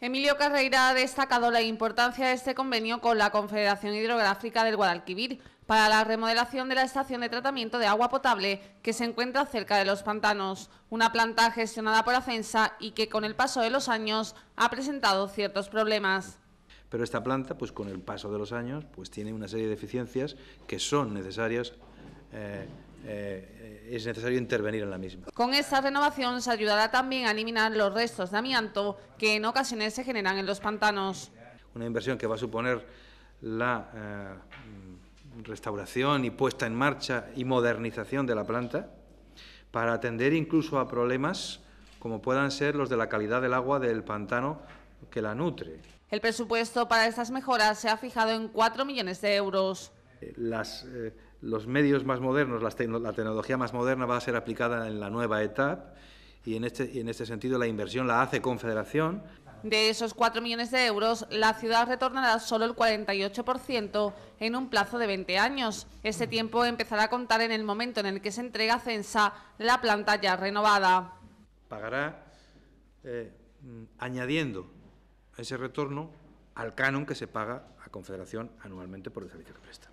Emilio Carreira ha destacado la importancia de este convenio con la Confederación Hidrográfica del Guadalquivir para la remodelación de la estación de tratamiento de agua potable que se encuentra cerca de los pantanos, una planta gestionada por Acensa y que con el paso de los años ha presentado ciertos problemas. Pero esta planta, pues con el paso de los años, pues tiene una serie de deficiencias que son necesarias eh, eh, eh, es necesario intervenir en la misma. Con esta renovación se ayudará también a eliminar los restos de amianto que en ocasiones se generan en los pantanos. Una inversión que va a suponer la eh, restauración y puesta en marcha y modernización de la planta para atender incluso a problemas como puedan ser los de la calidad del agua del pantano que la nutre. El presupuesto para estas mejoras se ha fijado en 4 millones de euros. Las los medios más modernos, la, tecnología más moderna va a ser aplicada en la nueva etapa y en este, este sentido la inversión la hace Confederación. De esos 4 millones de euros, la ciudad retornará solo el 48% en un plazo de 20 años. Ese tiempo empezará a contar en el momento en el que se entrega a Censa la planta ya renovada. Pagará eh, añadiendo ese retorno al canon que se paga a Confederación anualmente por el servicio que presta.